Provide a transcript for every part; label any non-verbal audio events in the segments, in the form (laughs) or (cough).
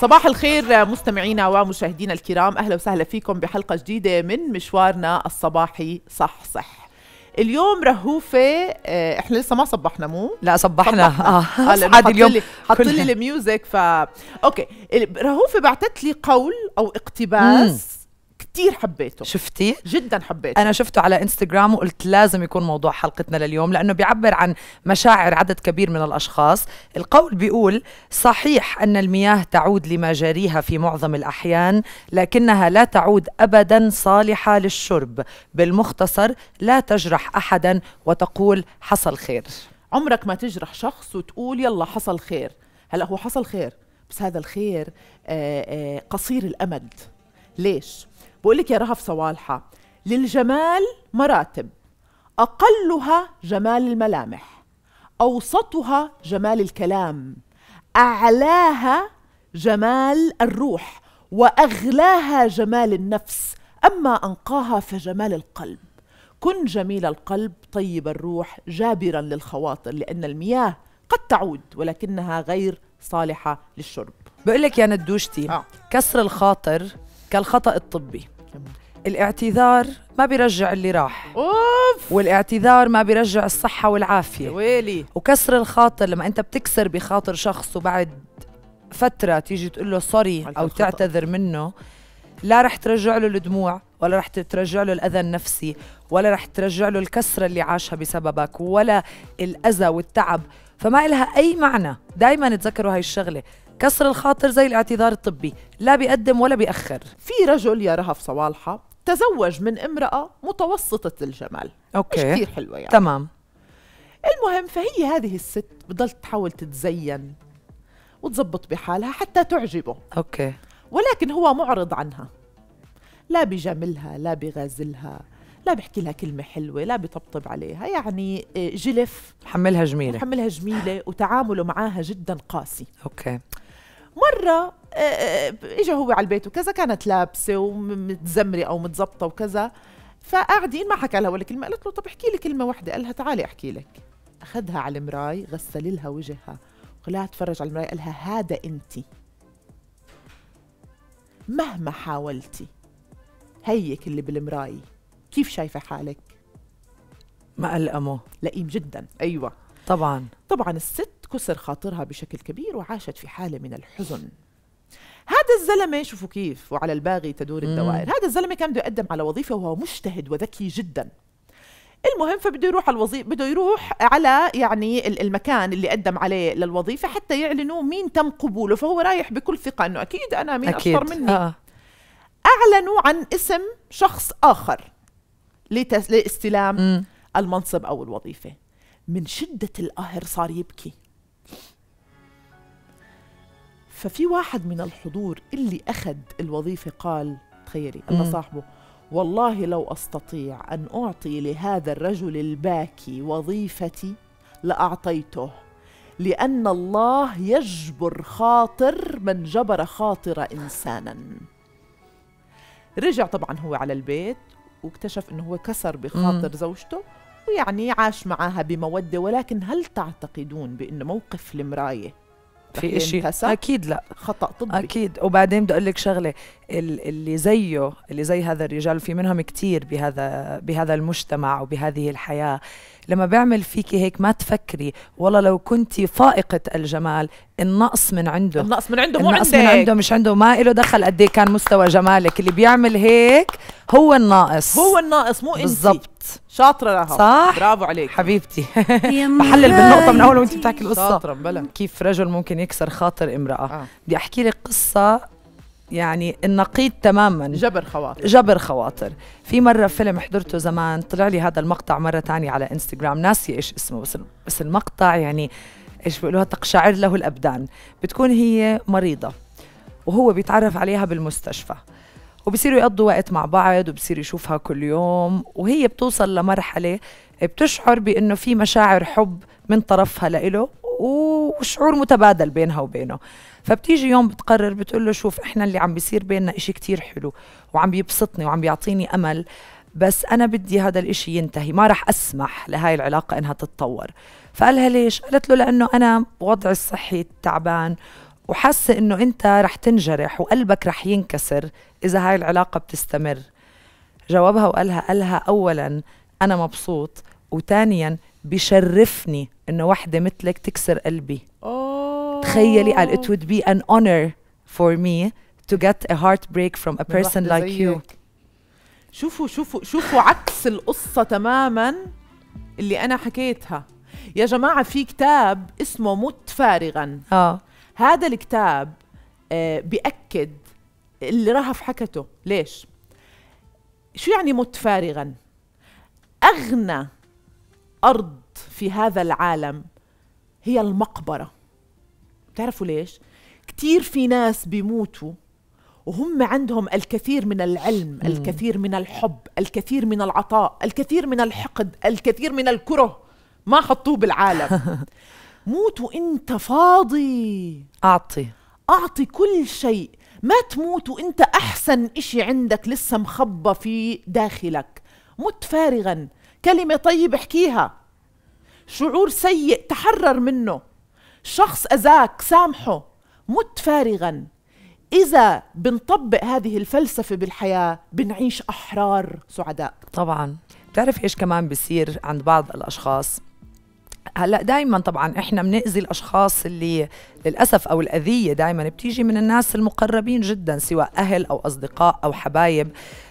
صباح الخير مستمعينا ومشاهدينا الكرام اهلا وسهلا فيكم بحلقه جديده من مشوارنا الصباحي صح صح اليوم رهوفة آه، احنا لسه ما صبحنا مو؟ لا صبحنا, صبحنا. اه, آه اليوم حط لي الميوزك ف اوكي رهوفة بعتت لي قول او اقتباس مم. كثير حبيته شفتي جدا حبيته انا شفته على انستغرام وقلت لازم يكون موضوع حلقتنا لليوم لانه بيعبر عن مشاعر عدد كبير من الاشخاص القول بيقول صحيح ان المياه تعود لمجاريها في معظم الاحيان لكنها لا تعود ابدا صالحه للشرب بالمختصر لا تجرح احدا وتقول حصل خير عمرك ما تجرح شخص وتقول يلا حصل خير هلا هو حصل خير بس هذا الخير آه، آه، قصير الامد ليش بقول لك يا رهف صوالحه للجمال مراتب اقلها جمال الملامح اوسطها جمال الكلام اعلاها جمال الروح واغلاها جمال النفس اما انقاها فجمال القلب كن جميل القلب طيب الروح جابرا للخواطر لان المياه قد تعود ولكنها غير صالحه للشرب بقول لك يا ندوشتي آه. كسر الخاطر كالخطأ الطبي الاعتذار ما بيرجع اللي راح أوف. والاعتذار ما بيرجع الصحة والعافية ويلي وكسر الخاطر لما أنت بتكسر بخاطر شخص وبعد فترة تيجي تقول له سوري أو الخطأ. تعتذر منه لا رح ترجع له الدموع ولا رح ترجع له الأذى النفسي ولا رح ترجع له الكسرة اللي عاشها بسببك ولا الأذى والتعب فما إلها أي معنى دايما تذكروا هاي الشغلة كسر الخاطر زي الاعتذار الطبي لا بيقدم ولا بيأخر في رجل يا رهف صوالحة تزوج من امرأة متوسطة الجمال أوكي. مش كثير حلوة يعني تمام المهم فهي هذه الست بضلت تحاول تتزين وتزبط بحالها حتى تعجبه أوكي ولكن هو معرض عنها لا بجاملها لا بغازلها لا بيحكي لها كلمة حلوة لا بيطبطب عليها يعني آه، جلف حملها جميلة حملها جميلة وتعامله معاها جدا قاسي أوكي مره آه، آه، اجى هو على البيت وكذا كانت لابسه ومتزمره او متزبطه وكذا فقاعدين ما حكى لها ولا كلمه قالت له طب احكي لي كلمه واحده قال لها تعالي احكي لك اخذها على المراي غسل لها وجهها وخلاها تفرج على المراي قال لها هذا انت مهما حاولتي هيك اللي بالمراي كيف شايفه حالك ما مقلقمه لئيم جدا ايوه طبعا طبعا الست كسر خاطرها بشكل كبير وعاشت في حالة من الحزن هذا الزلمة شوفوا كيف وعلى الباغي تدور الدوائر هذا الزلمة كان بده يقدم على وظيفة وهو مجتهد وذكي جدا المهم فبده يروح على الوظيفة بده يروح على يعني المكان اللي قدم عليه للوظيفة حتى يعلنوا مين تم قبوله فهو رايح بكل ثقة انه اكيد انا مين أكيد. اكثر مني آه. اعلنوا عن اسم شخص اخر لاستلام المنصب او الوظيفة من شدة القهر صار يبكي ففي واحد من الحضور اللي أخذ الوظيفة قال تخيلي أنا صاحبه والله لو أستطيع أن أعطي لهذا الرجل الباكي وظيفتي لأعطيته لأن الله يجبر خاطر من جبر خاطر إنسانا رجع طبعا هو على البيت واكتشف أنه هو كسر بخاطر زوجته ويعني عاش معها بمودة ولكن هل تعتقدون بأن موقف المراية في شيء اكيد لا خطا طبي اكيد وبعدين بدي اقول لك شغله اللي زيه اللي زي هذا الرجال في منهم كتير بهذا بهذا المجتمع وبهذه الحياه لما بيعمل فيكي هيك ما تفكري والله لو كنت فائقة الجمال النقص من عنده النقص من عنده مو النقص عندك. من عنده مش عنده ما له دخل قد إيه كان مستوى جمالك اللي بيعمل هيك هو الناقص هو الناقص مو انت بالضبط شاطره لها صح برافو عليك حبيبتي (laughs) بحلل بالنقطه من اول وانت بتحكي القصه شاطره بلا كيف رجل ممكن يكسر خاطر امراه آه. بدي احكي لك قصه يعني النقيض تماما جبر خواطر جبر خواطر في مره فيلم حضرته زمان طلع لي هذا المقطع مره تانية على انستغرام ناسيه ايش اسمه بس بس المقطع يعني ايش بيقولوها تقشعر له الابدان بتكون هي مريضه وهو بيتعرف عليها بالمستشفى وبصيروا يقضوا وقت مع بعض وبصير يشوفها كل يوم وهي بتوصل لمرحلة بتشعر بأنه في مشاعر حب من طرفها لإله وشعور متبادل بينها وبينه فبتيجي يوم بتقرر بتقول له شوف احنا اللي عم بيصير بيننا اشي كتير حلو وعم بيبسطني وعم بيعطيني امل بس انا بدي هذا الاشي ينتهي ما راح اسمح لهاي العلاقة انها تتطور فقالها ليش قالت له لانه انا وضعي الصحي تعبان وحاسه انه انت رح تنجرح وقلبك رح ينكسر اذا هاي العلاقه بتستمر جاوبها وقالها قالها اولا انا مبسوط وثانيا بشرفني انه وحده مثلك تكسر قلبي أوه. تخيلي قال it would be an honor for me to get a heartbreak from a person like زيك. you شوفوا شوفوا شوفوا عكس القصة تماما اللي أنا حكيتها يا جماعة في كتاب اسمه مت فارغا آه. هذا الكتاب آه، بأكد اللي رهف حكته ليش شو يعني مت فارغا أغنى أرض في هذا العالم هي المقبرة بتعرفوا ليش كتير في ناس بيموتوا وهم عندهم الكثير من العلم الكثير من الحب الكثير من العطاء الكثير من الحقد الكثير من الكره ما حطوه بالعالم (laughs) موت وانت فاضي اعطي اعطي كل شيء ما تموت وانت احسن اشي عندك لسه مخبى في داخلك مت فارغا كلمة طيب احكيها شعور سيء تحرر منه شخص أذاك سامحه مت فارغا إذا بنطبق هذه الفلسفة بالحياة بنعيش أحرار سعداء طبعا بتعرف إيش كمان بصير عند بعض الأشخاص هلا دائما طبعا احنا بنأذي الاشخاص اللي للاسف او الاذيه دائما بتيجي من الناس المقربين جدا سواء اهل او اصدقاء او حبايب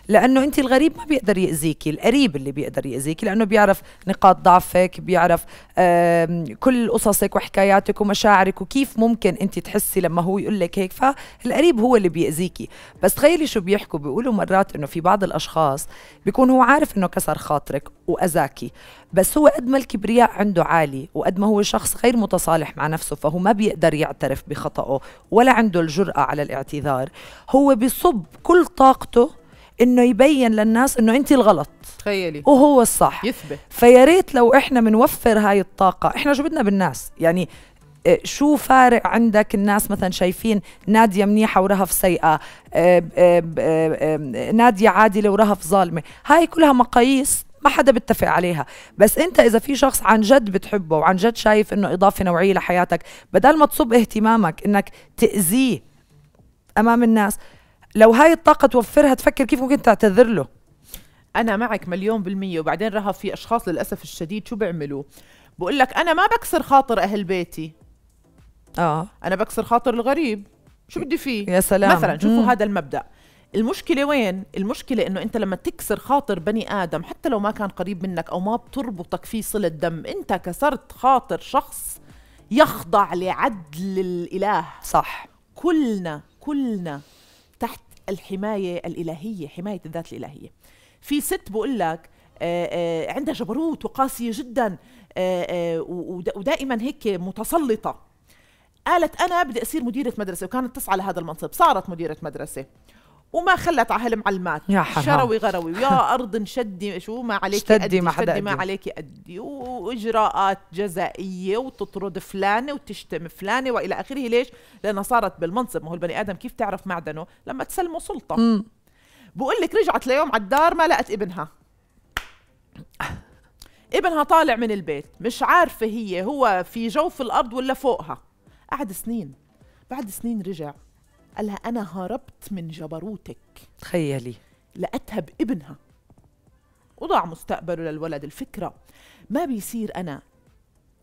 لانه انت الغريب ما بيقدر ياذيكي القريب اللي بيقدر ياذيكي لانه بيعرف نقاط ضعفك بيعرف كل قصصك وحكاياتك ومشاعرك وكيف ممكن انت تحسي لما هو يقول لك هيك فالقريب هو اللي بيأذيكي بس تخيلي شو بيحكوا بيقولوا مرات انه في بعض الاشخاص بيكون هو عارف انه كسر خاطرك واذاكي بس هو قد ما الكبرياء عنده عالي وقد ما هو شخص غير متصالح مع نفسه فهو ما بيقدر يعترف بخطأه ولا عنده الجرأة على الاعتذار هو بيصب كل طاقته انه يبين للناس انه انت الغلط تخيلي وهو الصح يثبت فيا ريت لو احنا بنوفر هاي الطاقه احنا شو بدنا بالناس يعني آه، شو فارق عندك الناس مثلا شايفين ناديه منيحه ورهف سيئه آه، آه، ناديه عادله ورهف ظالمه هاي كلها مقاييس ما حدا بيتفق عليها بس انت اذا في شخص عن جد بتحبه وعن جد شايف انه اضافه نوعيه لحياتك بدل ما تصب اهتمامك انك تاذيه امام الناس لو هاي الطاقه توفرها تفكر كيف ممكن تعتذر له انا معك مليون بالميه وبعدين رها في اشخاص للاسف الشديد شو بيعملوا بقول لك انا ما بكسر خاطر اهل بيتي اه انا بكسر خاطر الغريب شو بدي فيه يا سلام مثلا شوفوا مم. هذا المبدا المشكلة وين؟ المشكلة انه انت لما تكسر خاطر بني ادم حتى لو ما كان قريب منك او ما بتربطك فيه صلة دم، انت كسرت خاطر شخص يخضع لعدل الاله صح كلنا كلنا الحمايه الالهيه حمايه الذات الالهيه في ست بقول لك آه، آه، عندها جبروت وقاسيه جدا آه، ودائما هيك متسلطه قالت انا بدي اصير مديره مدرسه وكانت تسعى لهذا المنصب صارت مديره مدرسه وما خلت على هالمعلمات يا حرام شروي غروي ويا ارض انشدي شو ما عليك ادي ما ما عليك قدي واجراءات جزائيه وتطرد فلانه وتشتم فلانه والى اخره ليش؟ لانها صارت بالمنصب ما هو البني ادم كيف تعرف معدنه؟ لما تسلمه سلطه م. بقول لك رجعت ليوم على الدار ما لقت ابنها ابنها طالع من البيت مش عارفه هي هو في جوف الارض ولا فوقها قعد سنين بعد سنين رجع قال لها أنا هربت من جبروتك تخيلي لقتها بابنها وضاع مستقبله للولد الفكرة ما بيصير أنا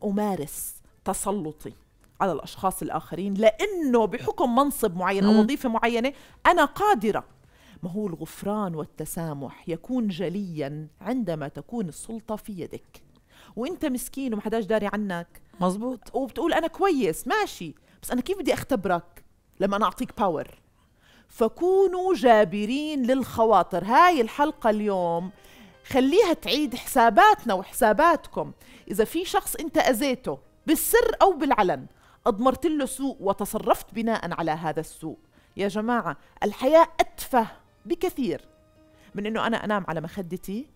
أمارس تسلطي على الأشخاص الآخرين لأنه بحكم منصب معين أو وظيفة معينة أنا قادرة ما هو الغفران والتسامح يكون جليا عندما تكون السلطة في يدك وانت مسكين ومحداش داري عنك مزبوط وبتقول انا كويس ماشي بس انا كيف بدي اختبرك لما أنا أعطيك باور فكونوا جابرين للخواطر هاي الحلقة اليوم خليها تعيد حساباتنا وحساباتكم إذا في شخص أنت أذيته بالسر أو بالعلن أضمرت له سوء وتصرفت بناء على هذا السوء يا جماعة الحياة أتفه بكثير من أنه أنا أنام على مخدتي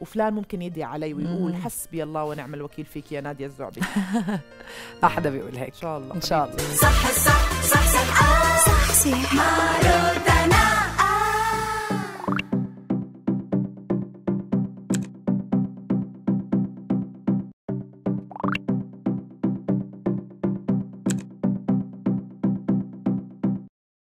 وفلان ممكن يدعي علي ويقول مم. حسبي الله ونعم الوكيل فيك يا ناديه الزعبي (laughs) احدا بيقول هيك ان شاء الله ان شاء الله صح صح صح صح آه، صح صح صح